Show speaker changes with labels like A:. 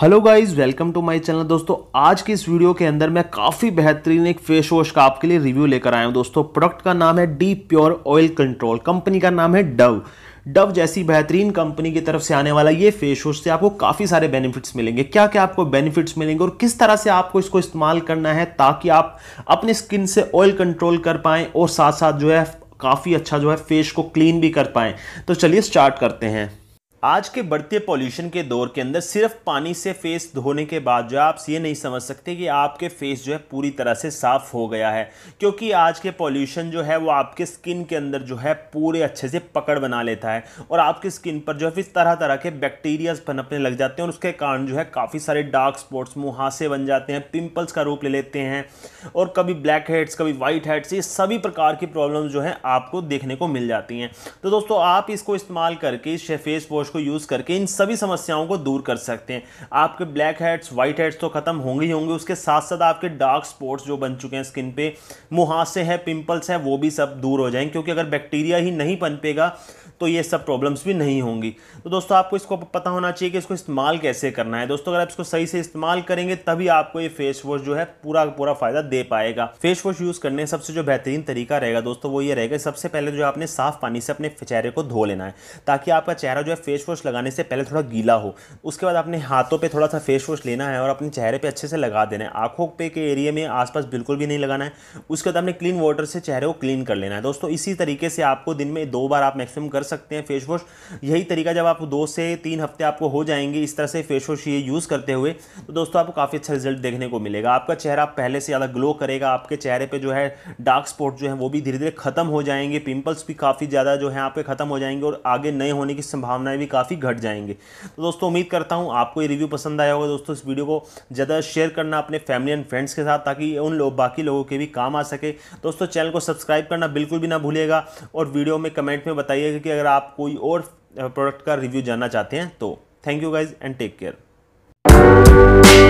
A: hello guys welcome to my channel दोस्तों आज की इस वीडियो के अंदर मैं काफ़ी बेहतरीन एक फेस वॉश का आपके लिए रिव्यू लेकर आया हूं दोस्तों प्रोडक्ट का नाम है D pure oil control company का नाम है डव डव जैसी बेहतरीन कंपनी की तरफ से आने वाला ये फेस वॉश से आपको काफ़ी सारे बेनिफिट्स मिलेंगे क्या क्या आपको बेनिफिट्स मिलेंगे और किस तरह से आपको इसको इस्तेमाल करना है ताकि आप अपने स्किन से ऑयल कंट्रोल कर पाएँ और साथ साथ जो है काफ़ी अच्छा जो है फेस को क्लीन भी कर पाएँ तो चलिए स्टार्ट करते हैं आज के बढ़ते पॉल्यूशन के दौर के अंदर सिर्फ पानी से फेस धोने के बाद जो आप ये नहीं समझ सकते कि आपके फेस जो है पूरी तरह से साफ़ हो गया है क्योंकि आज के पॉल्यूशन जो है वो आपके स्किन के अंदर जो है पूरे अच्छे से पकड़ बना लेता है और आपकी स्किन पर जो है फिर तरह तरह के बैक्टीरियाज पनपने लग जाते हैं और उसके कारण जो है काफ़ी सारे डार्क स्पॉट्स मुहासे बन जाते हैं पिम्पल्स का रूप ले लेते हैं और कभी ब्लैक हेड्स कभी वाइट हेड्स ये सभी प्रकार की प्रॉब्लम जो है आपको देखने को मिल जाती हैं तो दोस्तों आप इसको इस्तेमाल करके इस फेस वॉश वॉश को यूज़ करके इन सभी समस्याओं को दूर कर सकते हैं आपके ब्लैक हेड्स वाइट हेड्स तो ख़त्म होंगे ही होंगे उसके साथ साथ आपके डार्क स्पॉट्स जो बन चुके हैं स्किन पे मुहासे हैं पिंपल्स हैं वो भी सब दूर हो जाएंगे क्योंकि अगर बैक्टीरिया ही नहीं पनपेगा तो ये सब प्रॉब्लम्स भी नहीं होंगी तो दोस्तों आपको इसको पता होना चाहिए कि इसको इस्तेमाल कैसे करना है दोस्तों अगर आप इसको सही से इस्तेमाल करेंगे तभी आपको ये फेस वॉश जो है पूरा पूरा फ़ायदा दे पाएगा फेस वॉश यूज़ करने सबसे जो बेहतरीन तरीका रहेगा दोस्तों वो ये रहेगा सबसे पहले जो आपने साफ़ पानी से अपने चेहरे को धो लेना है ताकि आपका चेहरा जो है फेस फेस वॉश लगाने से पहले थोड़ा गीला हो उसके बाद अपने हाथों पे थोड़ा सा फेस वॉश लेना है और अपने चेहरे पे अच्छे से लगा देना है आंखों पे के एरिया में आसपास बिल्कुल भी नहीं लगाना है उसके बाद अपने क्लीन वाटर से चेहरे को क्लीन कर लेना है दोस्तों इसी तरीके से आपको दिन में दो बार आप मैक्सिमम कर सकते हैं फेस वॉश यही तरीका जब आप दो से तीन हफ्ते आपको हो जाएंगे इस तरह से फेस वॉश ये यूज़ करते हुए तो दोस्तों आपको काफ़ी अच्छा रिजल्ट देखने को मिलेगा आपका चेहरा पहले से ज़्यादा ग्लो करेगा आपके चेहरे पर जो है डार्क स्पॉट जो है वो भी धीरे धीरे खत्म हो जाएंगे पिंपल्स भी काफ़ी ज़्यादा जो है आपके खत्म हो जाएंगे और आगे नए होने की संभावनाएं भी काफ़ी घट जाएंगे तो दोस्तों उम्मीद करता हूँ आपको ये रिव्यू पसंद आया होगा दोस्तों इस वीडियो को ज़्यादा शेयर करना अपने फैमिली एंड फ्रेंड्स के साथ ताकि उन लोग बाकी लोगों के भी काम आ सके दोस्तों चैनल को सब्सक्राइब करना बिल्कुल भी ना भूलिएगा और वीडियो में कमेंट में बताइएगा कि अगर आप कोई और प्रोडक्ट uh, का रिव्यू जानना चाहते हैं तो thank you guys and take care